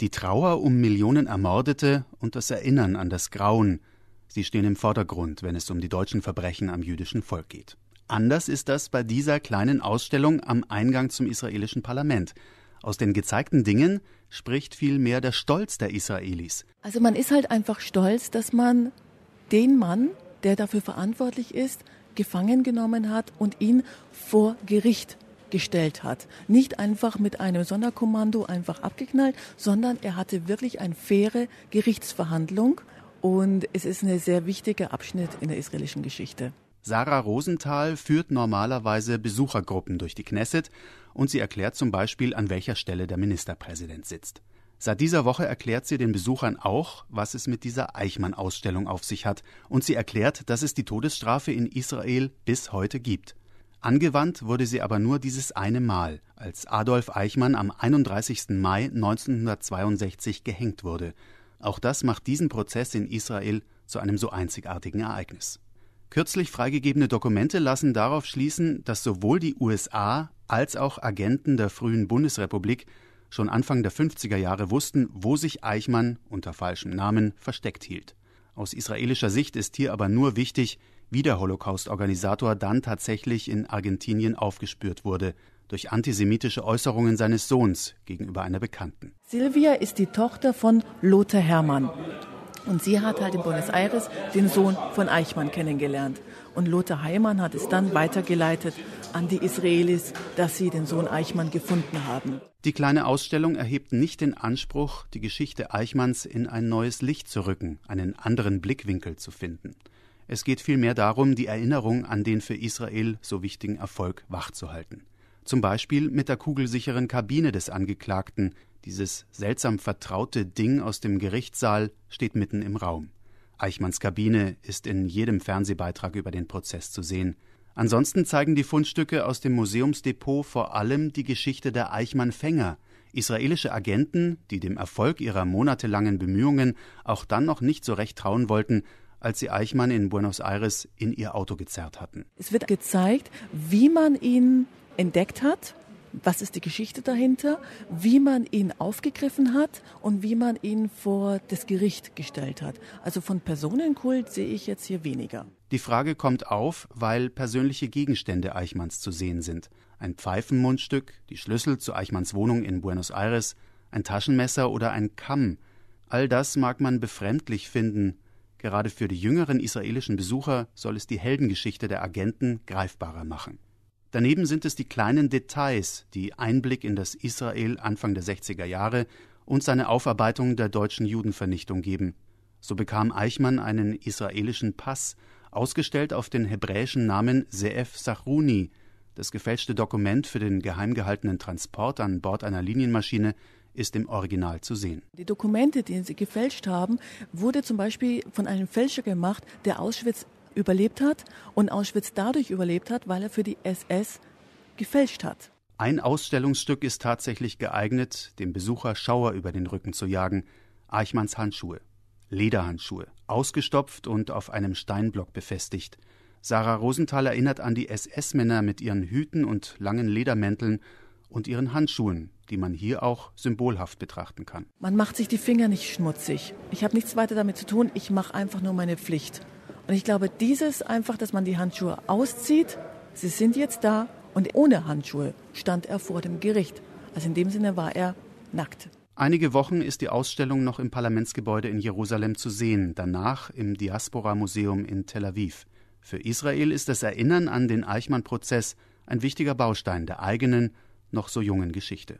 Die Trauer um Millionen Ermordete und das Erinnern an das Grauen, sie stehen im Vordergrund, wenn es um die deutschen Verbrechen am jüdischen Volk geht. Anders ist das bei dieser kleinen Ausstellung am Eingang zum israelischen Parlament. Aus den gezeigten Dingen spricht vielmehr der Stolz der Israelis. Also man ist halt einfach stolz, dass man den Mann, der dafür verantwortlich ist, gefangen genommen hat und ihn vor Gericht gestellt hat. Nicht einfach mit einem Sonderkommando einfach abgeknallt, sondern er hatte wirklich eine faire Gerichtsverhandlung und es ist ein sehr wichtiger Abschnitt in der israelischen Geschichte. Sarah Rosenthal führt normalerweise Besuchergruppen durch die Knesset und sie erklärt zum Beispiel, an welcher Stelle der Ministerpräsident sitzt. Seit dieser Woche erklärt sie den Besuchern auch, was es mit dieser Eichmann-Ausstellung auf sich hat. Und sie erklärt, dass es die Todesstrafe in Israel bis heute gibt. Angewandt wurde sie aber nur dieses eine Mal, als Adolf Eichmann am 31. Mai 1962 gehängt wurde. Auch das macht diesen Prozess in Israel zu einem so einzigartigen Ereignis. Kürzlich freigegebene Dokumente lassen darauf schließen, dass sowohl die USA als auch Agenten der frühen Bundesrepublik schon Anfang der 50er Jahre wussten, wo sich Eichmann unter falschem Namen versteckt hielt. Aus israelischer Sicht ist hier aber nur wichtig, wie der Holocaust-Organisator dann tatsächlich in Argentinien aufgespürt wurde durch antisemitische Äußerungen seines Sohns gegenüber einer Bekannten. Silvia ist die Tochter von Lothar Hermann. Und sie hat halt in Buenos Aires den Sohn von Eichmann kennengelernt. Und Lothar Heimann hat es dann weitergeleitet an die Israelis, dass sie den Sohn Eichmann gefunden haben. Die kleine Ausstellung erhebt nicht den Anspruch, die Geschichte Eichmanns in ein neues Licht zu rücken, einen anderen Blickwinkel zu finden. Es geht vielmehr darum, die Erinnerung an den für Israel so wichtigen Erfolg wachzuhalten. Zum Beispiel mit der kugelsicheren Kabine des Angeklagten. Dieses seltsam vertraute Ding aus dem Gerichtssaal steht mitten im Raum. Eichmanns Kabine ist in jedem Fernsehbeitrag über den Prozess zu sehen. Ansonsten zeigen die Fundstücke aus dem Museumsdepot vor allem die Geschichte der Eichmann-Fänger, israelische Agenten, die dem Erfolg ihrer monatelangen Bemühungen auch dann noch nicht so recht trauen wollten, als sie Eichmann in Buenos Aires in ihr Auto gezerrt hatten. Es wird gezeigt, wie man ihn entdeckt hat, was ist die Geschichte dahinter, wie man ihn aufgegriffen hat und wie man ihn vor das Gericht gestellt hat. Also von Personenkult sehe ich jetzt hier weniger. Die Frage kommt auf, weil persönliche Gegenstände Eichmanns zu sehen sind. Ein Pfeifenmundstück, die Schlüssel zu Eichmanns Wohnung in Buenos Aires, ein Taschenmesser oder ein Kamm. All das mag man befremdlich finden, Gerade für die jüngeren israelischen Besucher soll es die Heldengeschichte der Agenten greifbarer machen. Daneben sind es die kleinen Details, die Einblick in das Israel Anfang der 60er Jahre und seine Aufarbeitung der deutschen Judenvernichtung geben. So bekam Eichmann einen israelischen Pass, ausgestellt auf den hebräischen Namen Seef Sachruni, das gefälschte Dokument für den geheim gehaltenen Transport an Bord einer Linienmaschine, ist im Original zu sehen. Die Dokumente, die sie gefälscht haben, wurde zum Beispiel von einem Fälscher gemacht, der Auschwitz überlebt hat und Auschwitz dadurch überlebt hat, weil er für die SS gefälscht hat. Ein Ausstellungsstück ist tatsächlich geeignet, dem Besucher Schauer über den Rücken zu jagen. Eichmanns Handschuhe. Lederhandschuhe, ausgestopft und auf einem Steinblock befestigt. Sarah Rosenthal erinnert an die SS-Männer mit ihren Hüten und langen Ledermänteln und ihren Handschuhen, die man hier auch symbolhaft betrachten kann. Man macht sich die Finger nicht schmutzig. Ich habe nichts weiter damit zu tun. Ich mache einfach nur meine Pflicht. Und ich glaube, dieses einfach, dass man die Handschuhe auszieht, sie sind jetzt da und ohne Handschuhe stand er vor dem Gericht. Also in dem Sinne war er nackt. Einige Wochen ist die Ausstellung noch im Parlamentsgebäude in Jerusalem zu sehen, danach im Diaspora Museum in Tel Aviv. Für Israel ist das Erinnern an den Eichmann-Prozess ein wichtiger Baustein der eigenen, noch so jungen Geschichte.